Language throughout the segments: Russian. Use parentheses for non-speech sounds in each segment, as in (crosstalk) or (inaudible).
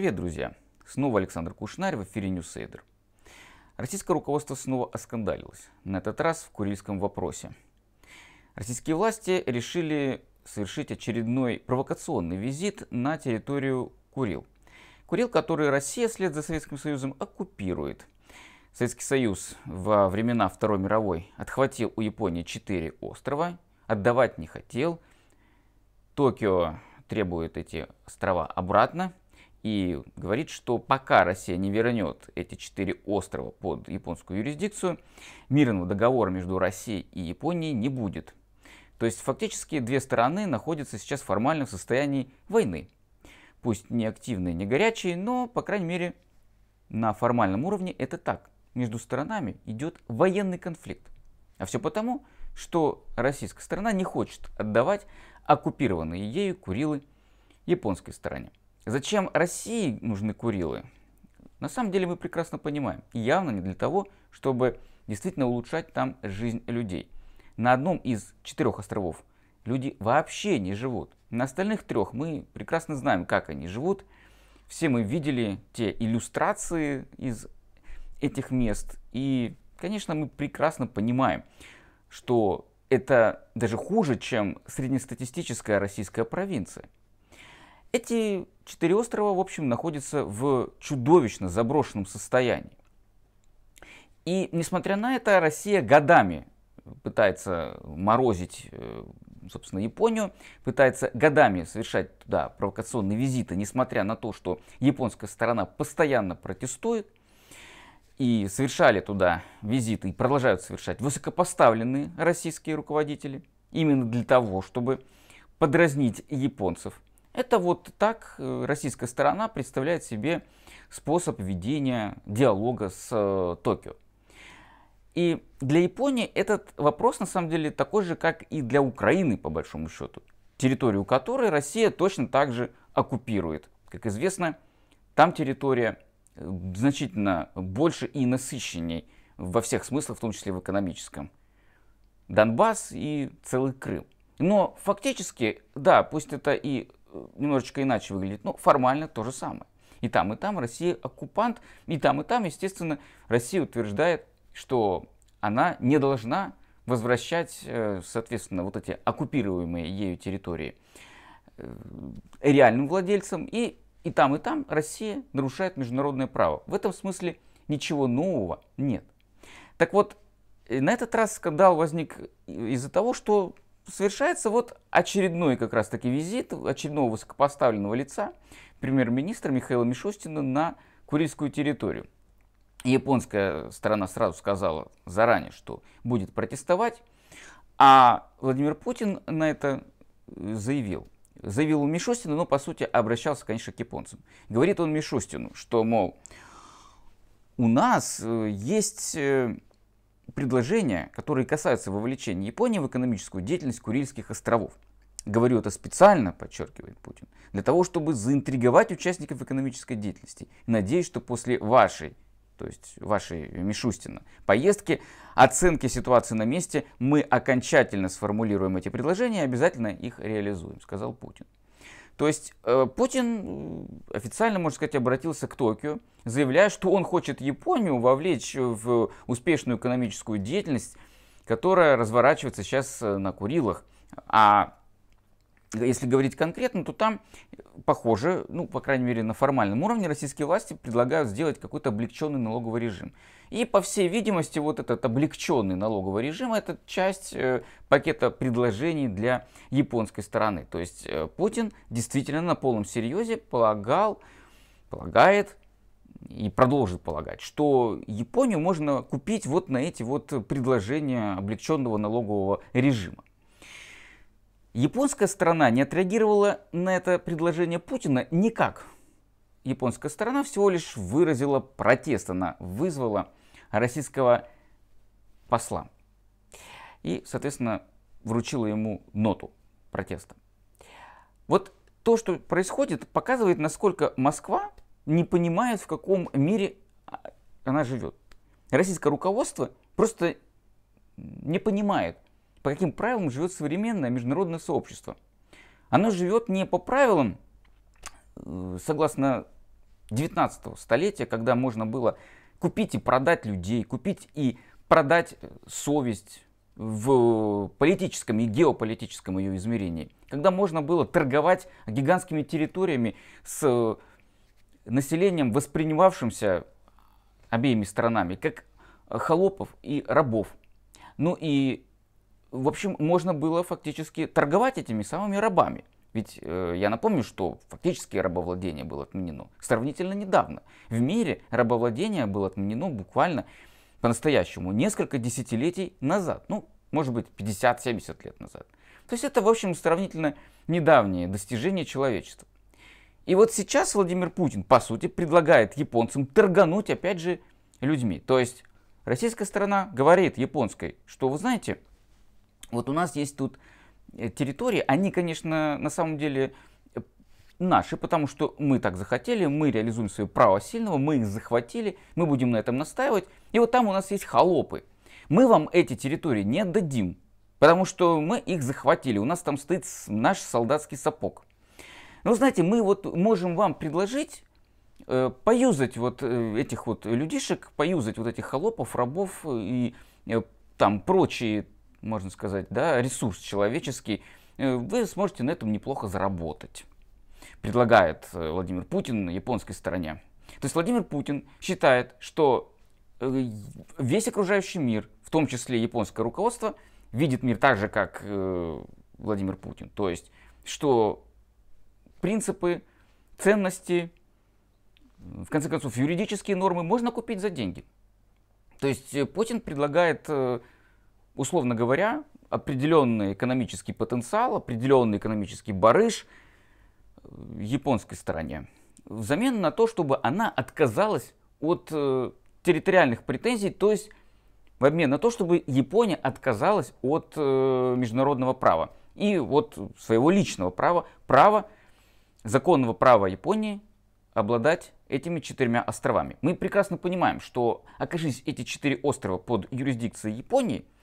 Привет, друзья! Снова Александр Кушнарь в эфире Ньюсейдер. Российское руководство снова оскандалилось, на этот раз в курильском вопросе. Российские власти решили совершить очередной провокационный визит на территорию Курил. Курил, который Россия вслед за Советским Союзом оккупирует. Советский Союз во времена Второй мировой отхватил у Японии четыре острова, отдавать не хотел. Токио требует эти острова обратно, и говорит, что пока Россия не вернет эти четыре острова под японскую юрисдикцию, мирного договора между Россией и Японией не будет. То есть фактически две стороны находятся сейчас формально в состоянии войны. Пусть не активные, не горячие, но, по крайней мере, на формальном уровне это так. Между сторонами идет военный конфликт. А все потому, что российская сторона не хочет отдавать оккупированные ею Курилы японской стороне. Зачем России нужны Курилы? На самом деле мы прекрасно понимаем. И явно не для того, чтобы действительно улучшать там жизнь людей. На одном из четырех островов люди вообще не живут. На остальных трех мы прекрасно знаем, как они живут. Все мы видели те иллюстрации из этих мест. И, конечно, мы прекрасно понимаем, что это даже хуже, чем среднестатистическая российская провинция. Эти четыре острова, в общем, находятся в чудовищно заброшенном состоянии. И, несмотря на это, Россия годами пытается морозить, э, собственно, Японию, пытается годами совершать туда провокационные визиты, несмотря на то, что японская сторона постоянно протестует, и совершали туда визиты, и продолжают совершать высокопоставленные российские руководители, именно для того, чтобы подразнить японцев – это вот так э, российская сторона представляет себе способ ведения диалога с э, Токио. И для Японии этот вопрос на самом деле такой же, как и для Украины, по большому счету, территорию которой Россия точно так же оккупирует. Как известно, там территория э, значительно больше и насыщенней во всех смыслах, в том числе в экономическом. Донбасс и целый Крым. Но фактически, да, пусть это и немножечко иначе выглядит, но ну, формально то же самое. И там, и там Россия оккупант, и там, и там, естественно, Россия утверждает, что она не должна возвращать, э, соответственно, вот эти оккупируемые ею территории э, реальным владельцам. И, и там, и там Россия нарушает международное право. В этом смысле ничего нового нет. Так вот, э, на этот раз скандал возник из-за того, что совершается вот очередной как раз-таки визит очередного высокопоставленного лица, премьер-министра Михаила Мишустина на Курильскую территорию. Японская сторона сразу сказала заранее, что будет протестовать, а Владимир Путин на это заявил. Заявил Мишустину, но по сути обращался, конечно, к японцам. Говорит он Мишустину, что, мол, у нас э, есть э, предложения, которые касаются вовлечения Японии в экономическую деятельность Курильских островов. Говорю это специально, подчеркивает Путин, для того, чтобы заинтриговать участников экономической деятельности. Надеюсь, что после вашей, то есть вашей Мишустина, поездки, оценки ситуации на месте, мы окончательно сформулируем эти предложения и обязательно их реализуем, сказал Путин. То есть э, Путин э, официально, можно сказать, обратился к Токио, заявляя, что он хочет Японию вовлечь в успешную экономическую деятельность, которая разворачивается сейчас э, на Курилах. А если говорить конкретно, то там, похоже, ну, по крайней мере, на формальном уровне российские власти предлагают сделать какой-то облегченный налоговый режим. И, по всей видимости, вот этот облегченный налоговый режим – это часть э, пакета предложений для японской стороны. То есть э, Путин действительно на полном серьезе полагал, полагает и продолжит полагать, что Японию можно купить вот на эти вот предложения облегченного налогового режима. Японская сторона не отреагировала на это предложение Путина никак. Японская сторона всего лишь выразила протест, она вызвала российского посла и, соответственно, вручила ему ноту протеста. Вот то, что происходит, показывает, насколько Москва не понимает, в каком мире а, она живет. Российское руководство просто не понимает, по каким правилам живет современное международное сообщество. Оно живет не по правилам, э, согласно 19 столетия, когда можно было купить и продать людей, купить и продать э, совесть в политическом и геополитическом ее измерении, когда можно было торговать гигантскими территориями с э, населением, воспринимавшимся обеими сторонами, как холопов и рабов. Ну и в общем, можно было фактически торговать этими самыми рабами. Ведь э, я напомню, что фактически рабовладение было отменено сравнительно недавно. В мире рабовладение было отменено буквально по-настоящему несколько десятилетий назад. Ну, может быть, 50-70 лет назад. То есть это, в общем, сравнительно недавнее достижение человечества. И вот сейчас Владимир Путин, по сути, предлагает японцам торгануть, опять же, людьми. То есть российская сторона говорит японской, что, вы знаете, вот у нас есть тут э, территории, они, конечно, на самом деле э, наши, потому что мы так захотели, мы реализуем свое право сильного, мы их захватили, мы будем на этом настаивать. И вот там у нас есть холопы. Мы вам эти территории не дадим, потому что мы их захватили, у нас там стоит наш солдатский сапог. Но ну, знаете, мы вот можем вам предложить э, поюзать вот э, этих вот людишек, поюзать вот этих холопов, рабов и э, там прочие можно сказать, да, ресурс человеческий, э, вы сможете на этом неплохо заработать, предлагает э, Владимир Путин на японской стороне. То есть Владимир Путин считает, что э, весь окружающий мир, в том числе японское руководство, видит мир так же, как Владимир Путин. То есть, что принципы, ценности, в конце концов, юридические нормы можно купить за деньги. То есть Путин предлагает условно говоря, определенный экономический потенциал, определенный экономический барыш э, японской стороне. Взамен на то, чтобы она отказалась от э, территориальных претензий, то есть в обмен на то, чтобы Япония отказалась от э, международного права и вот своего личного права, права, законного права Японии обладать этими четырьмя островами. Мы прекрасно понимаем, что окажись эти четыре острова под юрисдикцией Японии –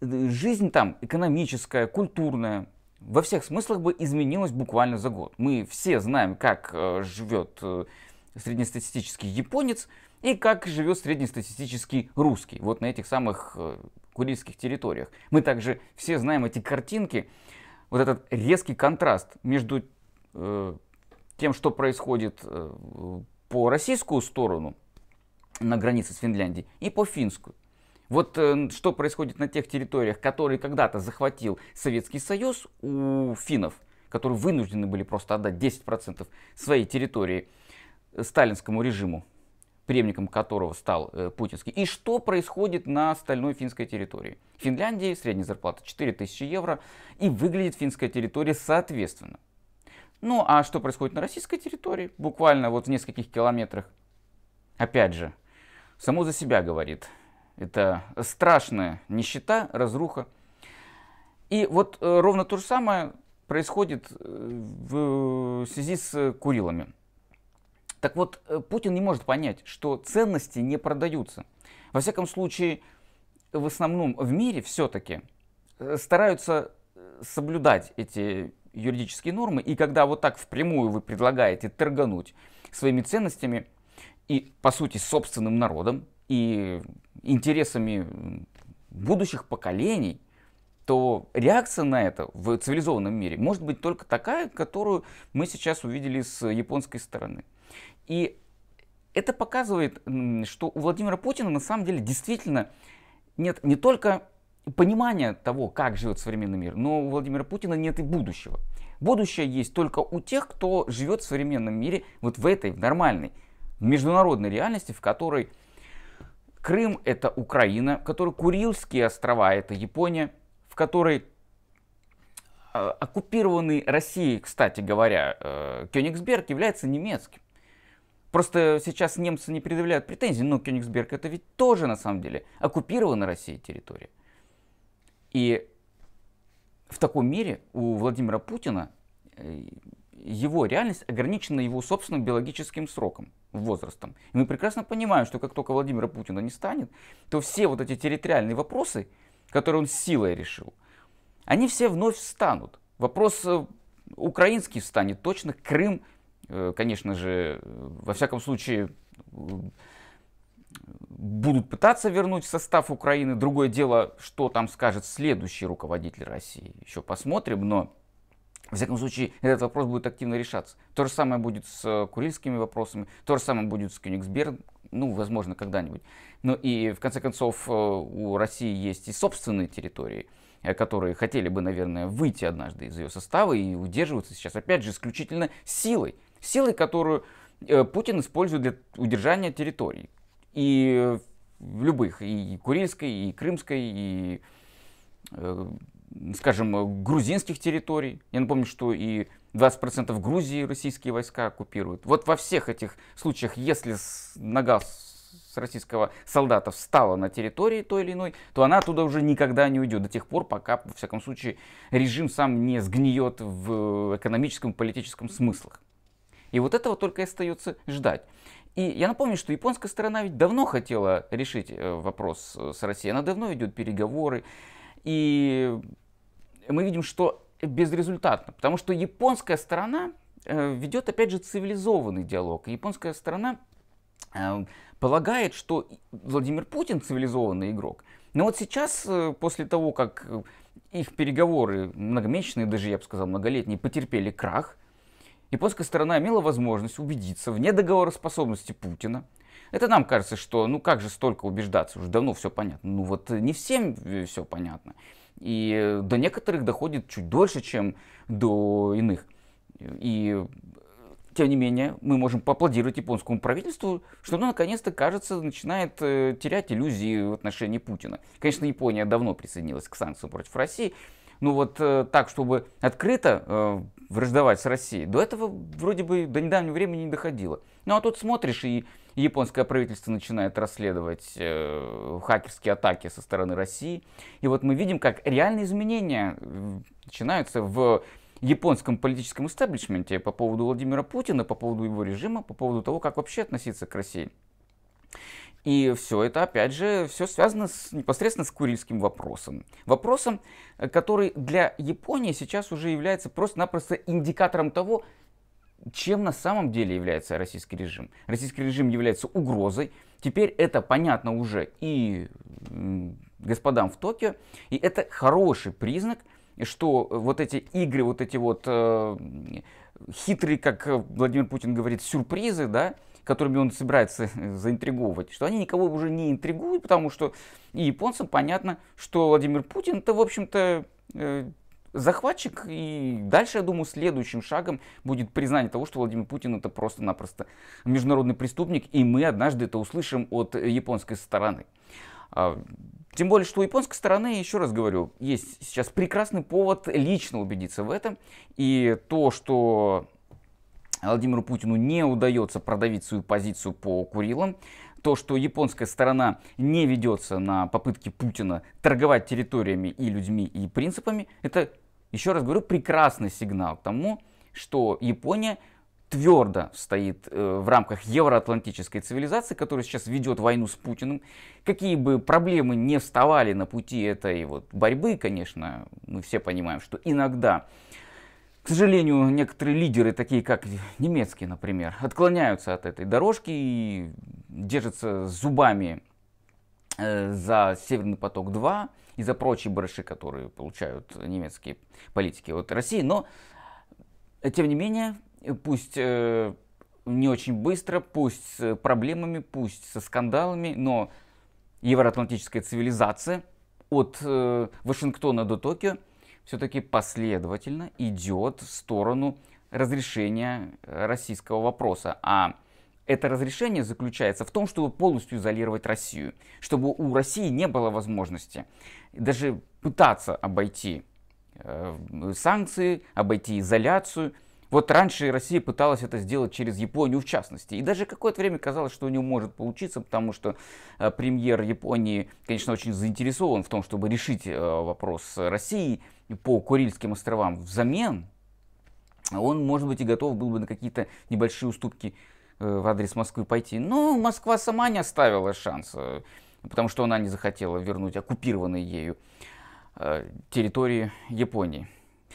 жизнь там экономическая, культурная, во всех смыслах бы изменилась буквально за год. Мы все знаем, как э, живет э, среднестатистический японец и как живет среднестатистический русский, вот на этих самых э, курильских территориях. Мы также все знаем эти картинки, вот этот резкий контраст между тем, что происходит по российскую сторону на границе с Финляндией и по финскую. Вот э, что происходит на тех территориях, которые когда-то захватил Советский Союз у финнов, которые вынуждены были просто отдать 10% своей территории э, сталинскому режиму, преемником которого стал э, путинский. И что происходит на остальной финской территории? В Финляндии средняя зарплата 4000 евро, и выглядит финская территория соответственно. Ну а что происходит на российской территории? Буквально вот в нескольких километрах. Опять же, само за себя говорит – это страшная нищета, разруха. И вот э, ровно то же самое происходит э, э, в связи с Курилами. Так вот, Путин не может понять, что ценности не продаются. Во всяком случае, в основном в мире все-таки стараются соблюдать эти юридические нормы, и когда вот так впрямую вы предлагаете торгануть своими ценностями и, по сути, собственным народом, и интересами будущих поколений, то реакция на это в цивилизованном мире может быть только такая, которую мы сейчас увидели с японской стороны. И это показывает, что у Владимира Путина на самом деле действительно нет не только понимания того, как живет современный мир, но у Владимира Путина нет и будущего. Будущее есть только у тех, кто живет в современном мире вот в этой, в нормальной, международной реальности, в которой Крым — это Украина, в которой Курильские острова — это Япония, в которой а, оккупированный Россией, кстати говоря, э, Кёнигсберг является немецким. Просто сейчас немцы не предъявляют претензий, но Кёнигсберг это ведь тоже на самом деле оккупирована Россией территория. И в таком мире у Владимира Путина э, его реальность ограничена его собственным биологическим сроком, возрастом. И мы прекрасно понимаем, что как только Владимира Путина не станет, то все вот эти территориальные вопросы, которые он силой решил, они все вновь встанут. Вопрос э, украинский встанет точно, Крым, э, конечно же, э, во всяком случае, будут пытаться вернуть в состав Украины. Другое дело, что там скажет следующий руководитель России. Еще посмотрим, но во всяком случае, этот вопрос будет активно решаться. То же самое будет с э, курильскими вопросами, то же самое будет с Кёнигсбергом, ну, возможно, когда-нибудь. Но и, в конце концов, э, у России есть и собственные территории, э, которые хотели бы, наверное, выйти однажды из ее состава и удерживаться сейчас, опять же, исключительно силой. Силой, которую Путин использует для удержания территорий. И любых, и Курильской, и Крымской, и скажем, э, грузинских территорий. Я напомню, что и 20% Грузии российские войска оккупируют. Вот во всех этих случаях, если нога с российского солдата встала на территории той или иной, то она оттуда уже никогда не уйдет до тех пор, пока, во всяком случае, режим сам не сгниет в экономическом и политическом смыслах. И вот этого только и остается ждать. И я напомню, что японская сторона ведь давно хотела решить э, вопрос с Россией. Она давно ведет переговоры. И мы видим, что безрезультатно, потому что японская сторона э, ведет, опять же, цивилизованный диалог. Японская сторона э, полагает, что Владимир Путин цивилизованный игрок. Но вот сейчас, э, после того, как их переговоры многомесячные, даже я бы сказал многолетние, потерпели крах, японская сторона имела возможность убедиться в недоговороспособности Путина – это нам кажется, что ну как же столько убеждаться, уже давно все понятно. Ну вот э, не всем э, все понятно. И э, до некоторых доходит чуть дольше, чем до иных. И тем не менее, мы можем поаплодировать японскому правительству, что оно наконец-то, кажется, начинает терять иллюзии в отношении Путина. Конечно, Япония давно присоединилась к санкциям против России, но ну, вот так, чтобы открыто враждовать с Россией, до этого вроде бы до недавнего времени не доходило. Ну а тут смотришь и японское правительство начинает расследовать э, хакерские атаки со стороны России. И вот мы видим, как реальные изменения начинаются в японском политическом истеблишменте по поводу Владимира Путина, по поводу его режима, по поводу того, как вообще относиться к России. И все это, опять же, все связано с, непосредственно с курильским вопросом. Вопросом, э, который для Японии сейчас уже является просто-напросто индикатором того, чем на самом деле является российский режим. Российский режим является угрозой. Теперь это понятно уже и господам в Токио. И это хороший признак, что вот эти игры, вот эти вот э, хитрые, как Владимир Путин говорит, сюрпризы, да, которыми он собирается (laughs) заинтриговывать, что они никого уже не интригуют, потому что и японцам понятно, что Владимир Путин-то, в общем-то, э, захватчик. И дальше, я думаю, следующим шагом будет признание того, что Владимир Путин это просто-напросто международный преступник, и мы однажды это услышим от японской стороны. А, тем более, что у японской стороны, еще раз говорю, есть сейчас прекрасный повод лично убедиться в этом. И то, что Владимиру Путину не удается продавить свою позицию по Курилам, то, что японская сторона не ведется на попытки Путина торговать территориями и людьми и принципами, это еще раз говорю, прекрасный сигнал к тому, что Япония твердо стоит э, в рамках евроатлантической цивилизации, которая сейчас ведет войну с Путиным. Какие бы проблемы не вставали на пути этой вот борьбы, конечно, мы все понимаем, что иногда, к сожалению, некоторые лидеры, такие как немецкие, например, отклоняются от этой дорожки и держатся зубами э, за Северный поток-2, и за прочие барыши, которые получают немецкие политики от России. Но, тем не менее, пусть э, не очень быстро, пусть с проблемами, пусть со скандалами, но евроатлантическая цивилизация от э, Вашингтона до Токио все-таки последовательно идет в сторону разрешения российского вопроса. А это разрешение заключается в том, чтобы полностью изолировать Россию, чтобы у России не было возможности даже пытаться обойти э, санкции, обойти изоляцию. Вот раньше Россия пыталась это сделать через Японию в частности. И даже какое-то время казалось, что у нее может получиться, потому что э, премьер Японии, конечно, очень заинтересован в том, чтобы решить э, вопрос России по Курильским островам. Взамен он, может быть, и готов был бы на какие-то небольшие уступки Э, в адрес Москвы пойти. Но Москва сама не оставила шанса, потому что она не захотела вернуть оккупированные ею э, территории Японии.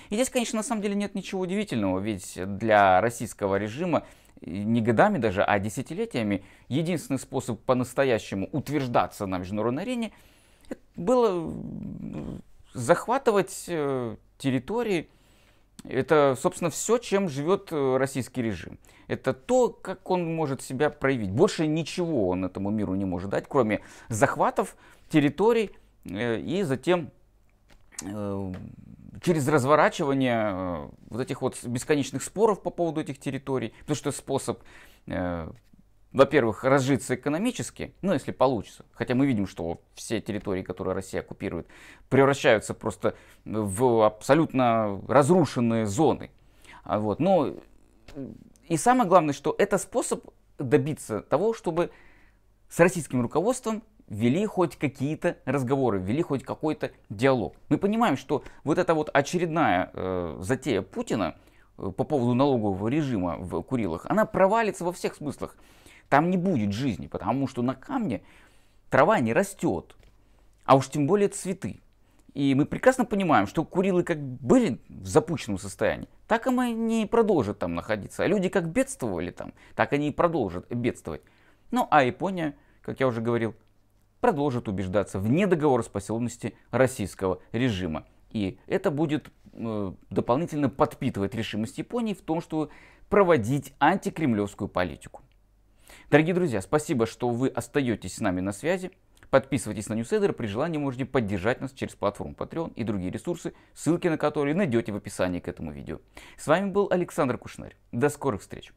И здесь, конечно, на самом деле нет ничего удивительного, ведь для российского режима не годами даже, а десятилетиями единственный способ по-настоящему утверждаться на международной арене было захватывать э, территории, это, собственно, все, чем живет э, российский режим. Это то, как он может себя проявить. Больше ничего он этому миру не может дать, кроме захватов территорий э, и затем э, через разворачивание вот этих вот бесконечных споров по поводу этих территорий, потому что способ во-первых, разжиться экономически, ну, если получится. Хотя мы видим, что все территории, которые Россия оккупирует, превращаются просто в абсолютно разрушенные зоны. А вот. Но ну, и самое главное, что это способ добиться того, чтобы с российским руководством вели хоть какие-то разговоры, вели хоть какой-то диалог. Мы понимаем, что вот эта вот очередная э, затея Путина э, по поводу налогового режима в Курилах, она провалится во всех смыслах. Там не будет жизни, потому что на камне трава не растет, а уж тем более цветы. И мы прекрасно понимаем, что Курилы как были в запущенном состоянии, так и мы не продолжат там находиться. А люди как бедствовали там, так они и продолжат бедствовать. Ну а Япония, как я уже говорил, продолжит убеждаться в недоговороспособности российского режима. И это будет э, дополнительно подпитывать решимость Японии в том, что проводить антикремлевскую политику. Дорогие друзья, спасибо, что вы остаетесь с нами на связи. Подписывайтесь на Newsletter, при желании можете поддержать нас через платформу Patreon и другие ресурсы, ссылки на которые найдете в описании к этому видео. С вами был Александр Кушнер. До скорых встреч!